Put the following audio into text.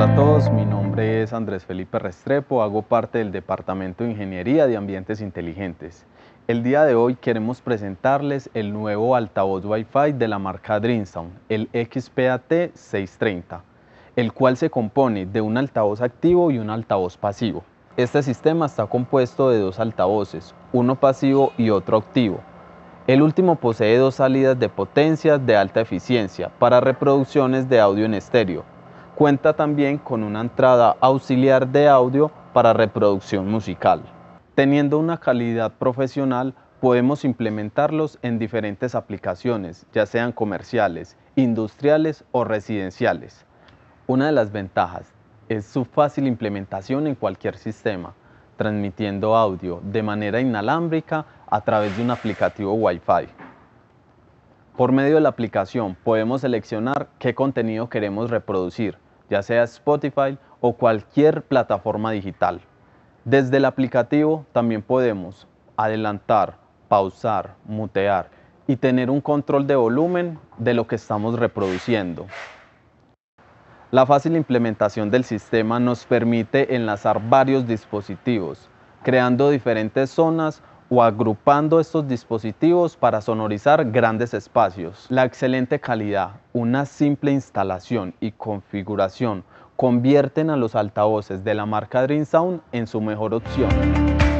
Hola a todos, mi nombre es Andrés Felipe Restrepo, hago parte del Departamento de Ingeniería de Ambientes Inteligentes. El día de hoy queremos presentarles el nuevo altavoz Wi-Fi de la marca Dreamsound, el XPAT 630, el cual se compone de un altavoz activo y un altavoz pasivo. Este sistema está compuesto de dos altavoces, uno pasivo y otro activo. El último posee dos salidas de potencia de alta eficiencia para reproducciones de audio en estéreo, Cuenta también con una entrada auxiliar de audio para reproducción musical. Teniendo una calidad profesional, podemos implementarlos en diferentes aplicaciones, ya sean comerciales, industriales o residenciales. Una de las ventajas es su fácil implementación en cualquier sistema, transmitiendo audio de manera inalámbrica a través de un aplicativo Wi-Fi. Por medio de la aplicación podemos seleccionar qué contenido queremos reproducir, ya sea Spotify o cualquier plataforma digital. Desde el aplicativo también podemos adelantar, pausar, mutear y tener un control de volumen de lo que estamos reproduciendo. La fácil implementación del sistema nos permite enlazar varios dispositivos, creando diferentes zonas o agrupando estos dispositivos para sonorizar grandes espacios. La excelente calidad, una simple instalación y configuración convierten a los altavoces de la marca Dream Sound en su mejor opción.